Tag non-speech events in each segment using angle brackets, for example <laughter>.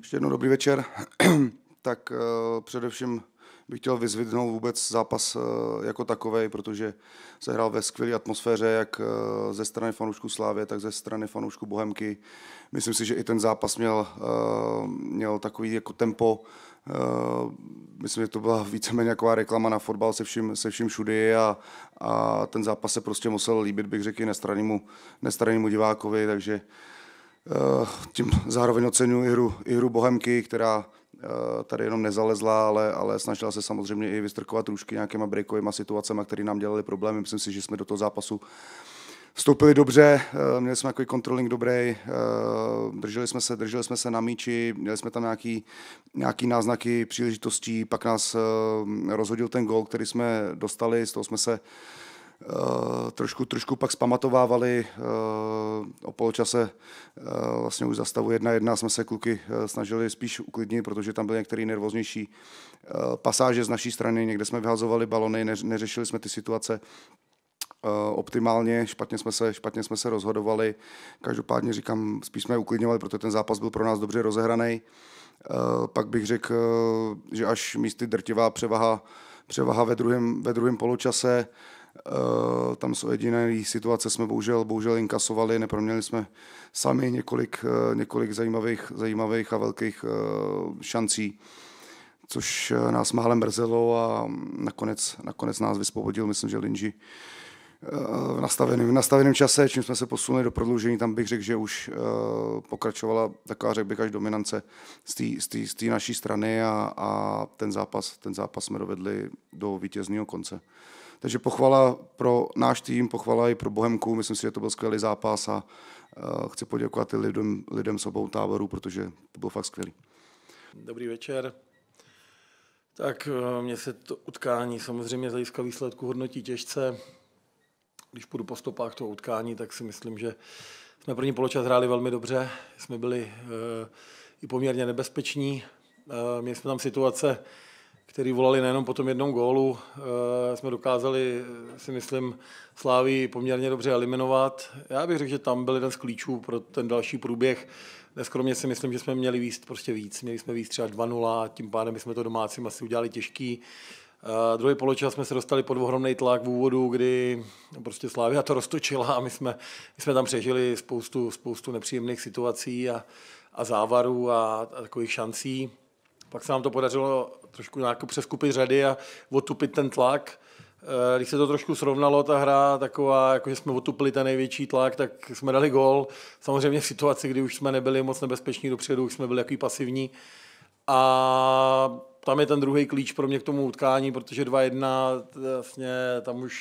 Ještě jednou dobrý večer. <clears throat> tak uh, především bych chtěl vyzvidnout vůbec zápas uh, jako takový, protože se hrál ve skvělé atmosféře, jak uh, ze strany fanoušků Slávě, tak ze strany fanoušků Bohemky. Myslím si, že i ten zápas měl, měl takový jako tempo, myslím, že to byla <laughs> víceméně taková reklama na fotbal se vším, se vším všudy a, a ten zápas se prostě musel líbit, bych řekl, nestranému, nestranému divákovi, takže Eh, tím zároveň oceňuji hru, i hru Bohemky, která eh, tady jenom nezalezla, ale, ale snažila se samozřejmě i vystrkovat růžky nějakýma breakovýma situacemi, které nám dělaly problémy. Myslím si, že jsme do toho zápasu vstoupili dobře, eh, měli jsme takový controlling dobrý, drželi jsme se, drželi jsme se na míči, měli jsme tam nějaký, nějaký náznaky příležitostí, pak nás rozhodil ten gol, který jsme dostali, z toho jsme se Uh, trošku, trošku pak zpamatovávali uh, o poločase uh, vlastně už zastavu Jedna, jedna jsme se kluky snažili spíš uklidnit, protože tam byly některé nervóznější pasáže z naší strany, někde jsme vyhazovali balony, neř- neřešili jsme ty situace optimálně, špatně jsme, se, špatně jsme se rozhodovali, každopádně říkám, spíš jsme uklidňovali, protože ten zápas byl pro nás dobře rozehraný. Pak bych řekl, že až místy drtivá převaha, převaha ve druhém, ve druhém poločase, Eh, tam jsou jediné situace jsme bohužel, bohužel inkasovali, neproměnili jsme sami několik, eh, několik zajímavých, zajímavých a velkých eh, šancí, což nás málem mrzelo a nakonec, nakonec nás vyspovodil, myslím, že Linži v nastaveném, v nastaveném čase, čím jsme se posunuli do prodloužení, tam bych řekl, že už pokračovala taková, řekl bych, až dominance z té naší strany a, a ten, zápas, ten zápas jsme dovedli do vítězného konce. Takže pochvala pro náš tým, pochvala i pro Bohemku, myslím si, že to byl skvělý zápas a eh, chci poděkovat i lidem, lidem s obou táborů, protože to bylo fakt skvělý. Dobrý večer. Tak eh, mě se to utkání samozřejmě z hlediska výsledku hodnotí těžce. Když půjdu po stopách toho utkání, tak si myslím, že jsme první poločas hráli velmi dobře. Jsme byli eh, i poměrně nebezpeční. E, měli jsme tam situace, který volali nejenom po tom jednom gólu, eh, jsme dokázali, eh, si myslím, Sláví poměrně dobře eliminovat. Já bych řekl, že tam byl jeden z klíčů pro ten další průběh. Neskromně si myslím, že jsme měli víc, prostě víc. Měli jsme víc třeba 2-0 a tím pádem jsme to domácím asi udělali těžký. A eh, druhý poločas jsme se dostali pod ohromný tlak v úvodu, kdy prostě Slávia to roztočila a my jsme, my jsme tam přežili spoustu, spoustu nepříjemných situací a, a závarů a, a takových šancí. Pak se nám to podařilo trošku nějak přeskupit řady a otupit ten tlak. Eh, když se to trošku srovnalo, ta hra taková, jakože jsme otupili ten největší tlak, tak jsme dali gol. Samozřejmě v situaci, kdy už jsme nebyli moc nebezpeční dopředu, už jsme byli jaký pasivní. A tam je ten druhý klíč pro mě k tomu utkání, protože 2-1, vlastně tam už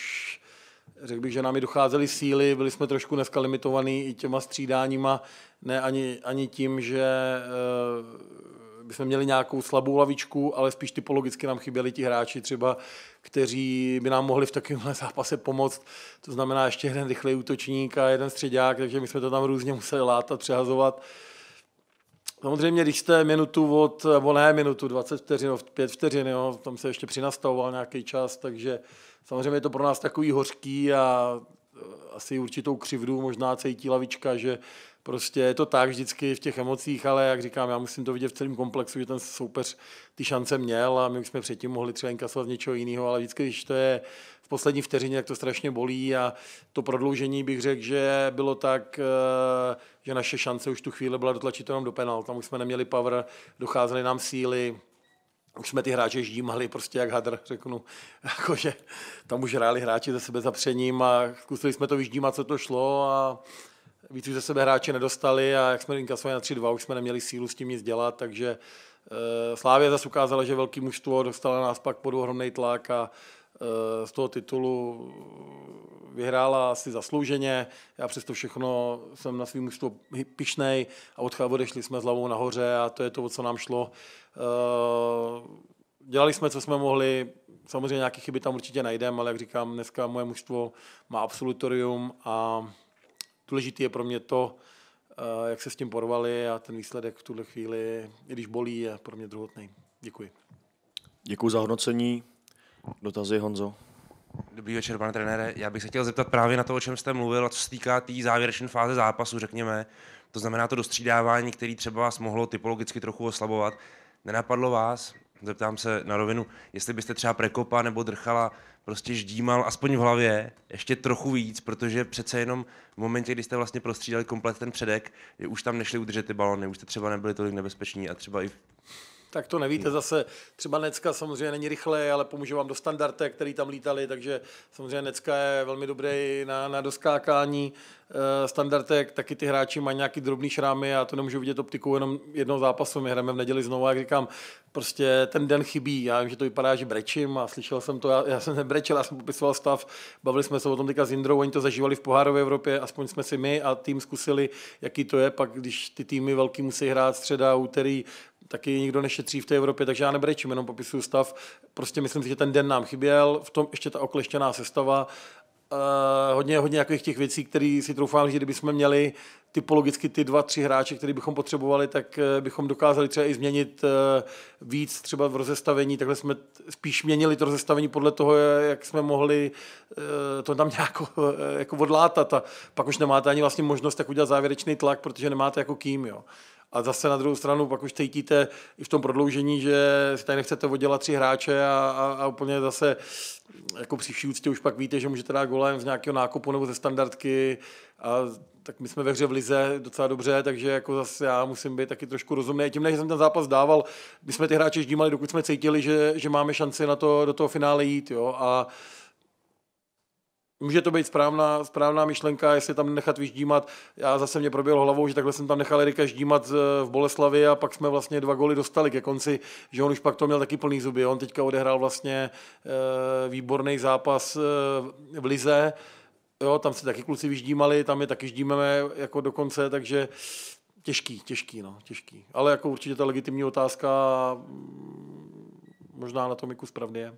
řekl bych, že nám i docházely síly, byli jsme trošku dneska limitovaní i těma střídáníma, ne ani, ani tím, že eh, bychom měli nějakou slabou lavičku, ale spíš typologicky nám chyběli ti hráči třeba, kteří by nám mohli v takovémhle zápase pomoct. To znamená ještě jeden rychlý útočník a jeden středák, takže my jsme to tam různě museli látat, přehazovat. Samozřejmě, když jste minutu od, nebo ne minutu, 20 vteřin, 5 vteřin, jo, tam se ještě přinastavoval nějaký čas, takže samozřejmě je to pro nás takový hořký a asi určitou křivdu možná cítí lavička, že prostě je to tak vždycky v těch emocích, ale jak říkám, já musím to vidět v celém komplexu, že ten soupeř ty šance měl a my už jsme předtím mohli třeba inkasovat něčeho jiného, ale vždycky, když to je v poslední vteřině, jak to strašně bolí a to prodloužení bych řekl, že bylo tak, eh, že naše šance už tu chvíli byla dotlačit jenom do penál. Tam už jsme neměli power, docházely nám síly, už jsme ty hráče žímali, prostě jak hadr, řeknu, <laughs> jakože tam už hráli hráči ze sebe zapřením a zkusili jsme to vyždímat, co to šlo a víc už ze sebe hráče nedostali a jak jsme inkasovali na 3-2, už jsme neměli sílu s tím nic dělat, takže eh, Slávě zase ukázala, že velký mužstvo dostala nás pak pod ohromný tlak a Eh, z toho titulu vyhrála asi zaslouženě. Já přesto všechno jsem na svým místu pišnej a odešli jsme s hlavou nahoře a to je to, o co nám šlo. Eh, dělali jsme, co jsme mohli, samozřejmě nějaké chyby tam určitě najdeme, ale jak říkám, dneska moje mužstvo má absolutorium a důležité je pro mě to, eh, jak se s tím porvali a ten výsledek v tuhle chvíli, i když bolí, je pro mě druhotný. Děkuji. Děkuji za hodnocení. Dotazy, Honzo. Dobrý večer, pane trenére. Já bych se chtěl zeptat právě na to, o čem jste mluvil a co se týká té tý závěrečné fáze zápasu, řekněme. To znamená to dostřídávání, který třeba vás mohlo typologicky trochu oslabovat. Nenapadlo vás, zeptám se na rovinu, jestli byste třeba Prekopa nebo Drchala prostě ždímal aspoň v hlavě ještě trochu víc, protože přece jenom v momentě, kdy jste vlastně prostřídali komplet ten předek, je už tam nešli udržet ty balony, už jste třeba nebyli tolik nebezpeční a třeba i tak to nevíte zase. Třeba Necka samozřejmě není rychle, ale pomůže vám do standarde, který tam lítali, takže samozřejmě Necka je velmi dobrý na, na doskákání Eh, standardek, taky ty hráči mají nějaký drobný šrámy a to nemůžu vidět optikou jenom jednou zápasu. My hrajeme v neděli znovu, jak říkám, prostě ten den chybí. Já vím, že to vypadá, že brečím a slyšel jsem to, já, já jsem <laughs> nebrečel, já jsem popisoval stav, bavili jsme se o tom teďka s Indrou, oni to zažívali v pohárové Evropě, aspoň jsme si my a tým zkusili, jaký to je, pak když ty týmy velký musí hrát středa, úterý, taky nikdo nešetří v té Evropě, takže já nebrečím, jenom popisuju stav. Prostě myslím si, že ten den nám chyběl, v tom ještě ta okleštěná sestava Eh, hodně, hodně jakých těch věcí, které si troufám, že kdybychom měli typologicky ty dva, tři hráče, které bychom potřebovali, tak eh, bychom dokázali třeba i změnit eh, víc třeba v rozestavení. Takhle jsme spíš měnili to rozestavení podle toho, jak jsme mohli to tam <laughs> nějak jako odlátat a pak už nemáte ani vlastně možnost tak udělat závěrečný tlak, protože nemáte jako kým. Jo. A zase na druhou stranu pak už cítíte i v tom prodloužení, že si tady nechcete oddělat tři hráče a, a, a úplně zase jako při vší úctě už pak víte, že můžete dát golem z nějakého nákupu nebo ze standardky a tak my jsme ve hře v Lize docela dobře, takže jako zase já musím být taky trošku rozumný. Tím, než jsem ten zápas dával, my jsme ty hráče ždímali, dokud jsme cítili, že, že máme šanci na to, do toho finále jít. Jo? A, Může to být správná, správná myšlenka, jestli tam nechat vyždímat. Já zase mě proběhlo hlavou, že takhle jsem tam nechal Erika ždímat eh, v Boleslavi a pak jsme vlastně dva goly dostali ke konci, že on už pak to měl taky plný zuby. On teďka odehrál vlastně e, výborný zápas e, v Lize. Jo, tam se taky kluci vyždímali, tam je taky ždímeme jako do konce, takže těžký, těžký, no, těžký. Ale jako určitě ta legitimní otázka mm, možná na tom kus pravdy je.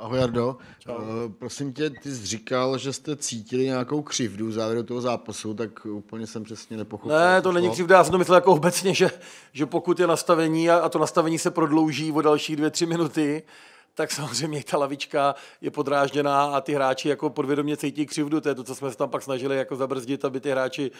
Ahoj, Jardo. Čau. Eh, prosím tě, ty jsi říkal, že jste cítili nějakou křivdu v závěru toho zápasu, tak úplně jsem přesně nepochopil. Ne, to není křivda, já jsem to myslel jako obecně, že, že pokud je nastavení a, a to nastavení se prodlouží o další dvě, tři minuty, tak samozřejmě ta lavička je podrážděná a ty hráči jako podvědomě cítí křivdu. To je to, co jsme se tam pak snažili jako zabrzdit, aby ty hráči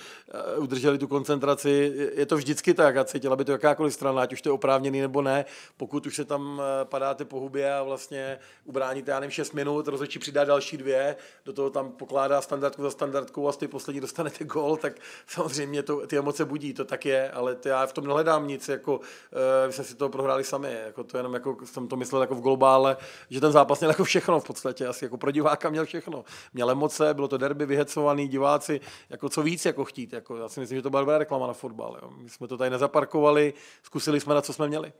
eh, udrželi tu koncentraci. Je to vždycky tak a cítila by to jakákoliv strana, ať už to je oprávněný nebo ne. Pokud už se tam eh, padáte po hubě a vlastně ubráníte, já nevím, 6 minut, rozhodčí přidá další dvě, do toho tam pokládá standardku za standardku a z té poslední dostanete gol, tak samozřejmě to, ty emoce budí, to tak je, ale to já v tom nehledám nic, jako uh, my jsme si to prohráli sami, jako to jenom jako jsem to myslel jako v globále, ale že ten zápas měl jako všechno v podstatě, asi jako pro diváka měl všechno. Měl emoce, bylo to derby, vyhecovaný diváci, jako co víc jako chtít. Jako, já si myslím, že to byla dobrá reklama na fotbal. Jo. My jsme to tady nezaparkovali, zkusili jsme na co jsme měli.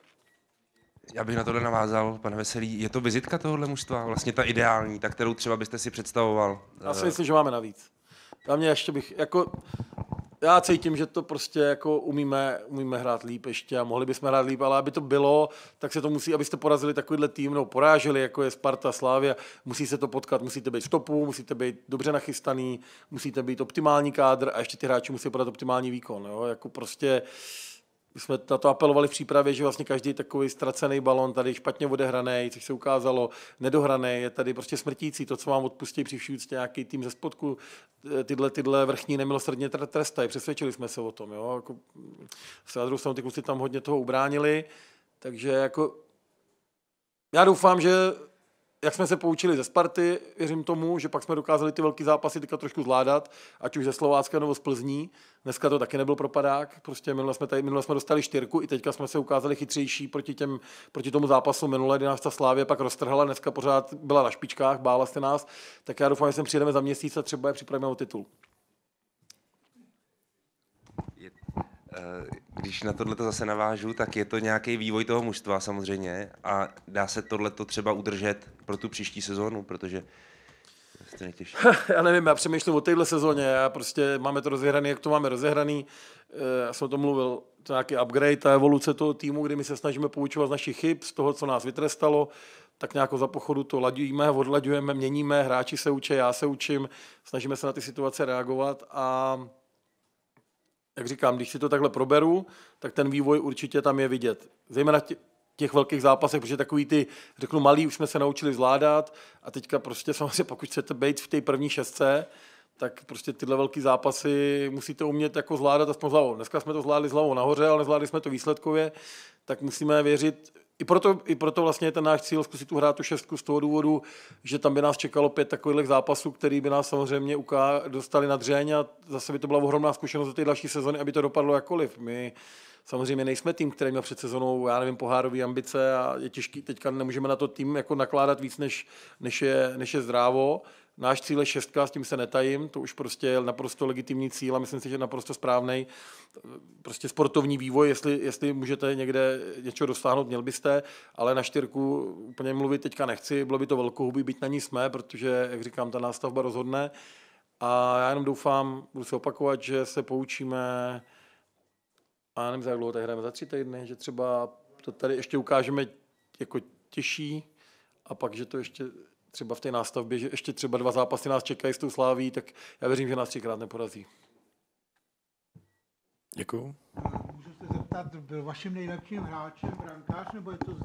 Já bych na tohle navázal, pane Veselý. Je to vizitka tohohle mužstva? Vlastně ta ideální, ta, kterou třeba byste si představoval? Já si eh, myslím, že máme navíc. Já mě ještě bych, jako, já cítím, že to prostě jako umíme, umíme hrát líp ještě a mohli bychom hrát líp, ale aby to bylo, tak se to musí, abyste porazili takovýhle tým nebo poráželi, jako je Sparta, Slávia, musí se to potkat, musíte být v topu, musíte být dobře nachystaný, musíte být optimální kádr a ještě ty hráči musí podat optimální výkon. Jo? Jako prostě uh, my jsme na to apelovali v přípravě, že vlastně každý takový ztracený balon tady špatně odehraný, což se ukázalo, nedohraný, je tady prostě smrtící. To, co vám odpustí při vší nějaký tým ze spodku, eh, tyhle, tyhle vrchní nemilosrdně trestají. Přesvědčili jsme se o tom. Jo? Jako, s na druhou ty kluci tam hodně toho ubránili, takže jako já doufám, že jak jsme se poučili ze Sparty, věřím tomu, že pak jsme dokázali ty velké zápasy teďka trošku zvládat, ať už ze Slovácka nebo z Plzní. Dneska to taky nebyl propadák, prostě minule jsme, tady, minule jsme dostali čtyřku, i teďka jsme se ukázali chytřejší proti, těm, proti tomu zápasu minule, kdy nás ta Slávě pak roztrhala, dneska pořád byla na špičkách, bála se nás, tak já doufám, že sem přijedeme za měsíc a třeba je připravíme o titul. Eh, když na tohle zase navážu, tak je to nějaký vývoj toho mužstva samozřejmě a dá se tohle třeba udržet pro tu příští sezónu, protože <laughs> já nevím, já přemýšlím o téhle sezóně, já prostě máme to rozehraný, jak to máme rozehraný, eh, já jsem o tom mluvil, to nějaký upgrade, ta evoluce toho týmu, kdy my se snažíme poučovat z našich chyb, z toho, co nás vytrestalo, tak nějak za pochodu to ladíme, odlaďujeme, měníme, hráči se učí, já se učím, snažíme se na ty situace reagovat a jak říkám, když si to takhle proberu, tak ten vývoj určitě tam je vidět. Zejména těch velkých zápasech, protože takový ty, řeknu, malý už jsme se naučili zvládat a teďka prostě <laughs> samozřejmě, pokud chcete být v té první šestce, tak prostě tyhle velké zápasy musíte umět jako zvládat aspoň hlavou. Dneska jsme to zvládli s hlavou nahoře, ale nezvládli jsme to výsledkově, tak musíme věřit, i proto, I proto vlastně je ten náš cíl zkusit uhrát tu šestku z toho důvodu, že tam by nás čekalo pět takových zápasů, který by nás samozřejmě uká, dostali na dřeň a zase by to byla ohromná zkušenost do té další sezony, aby to dopadlo jakkoliv. My samozřejmě nejsme tým, který měl před sezonou, já nevím, pohárové ambice a je těžký, teďka nemůžeme na to tým jako nakládat víc, než, než, je, než je zdrávo Náš cíl je šestka, s tím se netajím, to už prostě je naprosto legitimní cíl a myslím si, že je naprosto správný. Prostě sportovní vývoj, jestli, jestli můžete někde něco dosáhnout, měl byste, ale na čtyřku úplně mluvit teďka nechci, bylo by to velkohubý, být na ní jsme, protože, jak říkám, ta nástavba rozhodne. A já jenom doufám, budu se opakovat, že se poučíme, a já nevím, za jak dlouho tady hrajeme, za tři týdny, že třeba to tady ještě ukážeme jako těžší a pak, že to ještě třeba v té nástavbě, že ještě třeba dva zápasy nás čekají s tou sláví, tak já věřím, že nás třikrát neporazí. Děkuju. Můžu se zeptat, byl vaším nejlepším hráčem brankář, nebo je to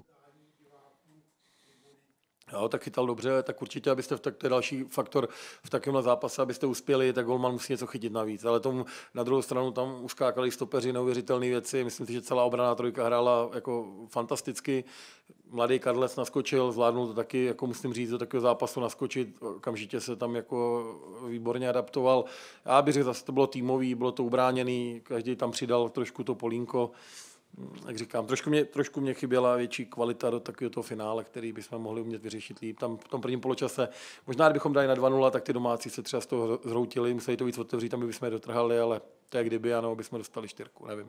jo, tak chytal dobře, tak určitě, abyste v tak, to je další faktor v takovémhle zápase, abyste uspěli, tak golman musí něco chytit navíc. Ale tomu na druhou stranu tam uskákali stopeři neuvěřitelné věci. Myslím si, že celá obrana trojka hrála jako fantasticky. Mladý Karles naskočil, zvládnul to taky, jako musím říct, do takového zápasu naskočit, okamžitě se tam jako výborně adaptoval. Já bych řekl, zase to bylo týmový, bylo to ubráněný, každý tam přidal trošku to polínko jak říkám, trošku mě, trošku mě chyběla větší kvalita do takového toho finále, který bychom mohli umět vyřešit líp. Tam v tom prvním poločase, možná kdybychom dali na 2-0, tak ty domácí se třeba z toho zhroutili, museli to víc otevřít, tam bychom je dotrhali, ale to je kdyby, ano, bychom dostali čtyřku, nevím.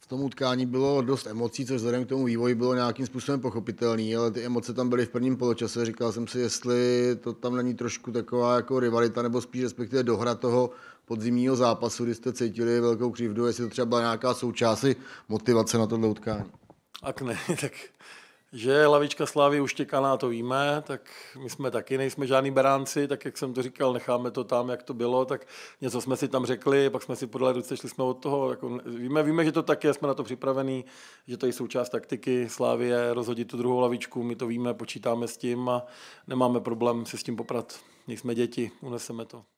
V tom utkání bylo dost emocí, což vzhledem k tomu vývoji bylo nějakým způsobem pochopitelný, ale ty emoce tam byly v prvním poločase. Říkal jsem si, jestli to tam není trošku taková jako rivalita, nebo spíš respektive dohra toho, podzimního zápasu, kdy jste cítili velkou křivdu, jestli to třeba byla nějaká součást motivace na tohle utkání? Ak ne, <laughs> tak že lavička Slávy uštěkaná, to víme, tak my jsme taky nejsme žádní beránci, tak jak jsem to říkal, necháme to tam, jak to bylo, tak něco jsme si tam řekli, pak jsme si podali ruce, šli jsme od toho. Jako, víme, víme, že to tak je, jsme na to připravení, že to je součást taktiky je rozhodit tu druhou lavičku, my to víme, počítáme s tím a nemáme problém se s tím poprat. Nejsme děti, uneseme to.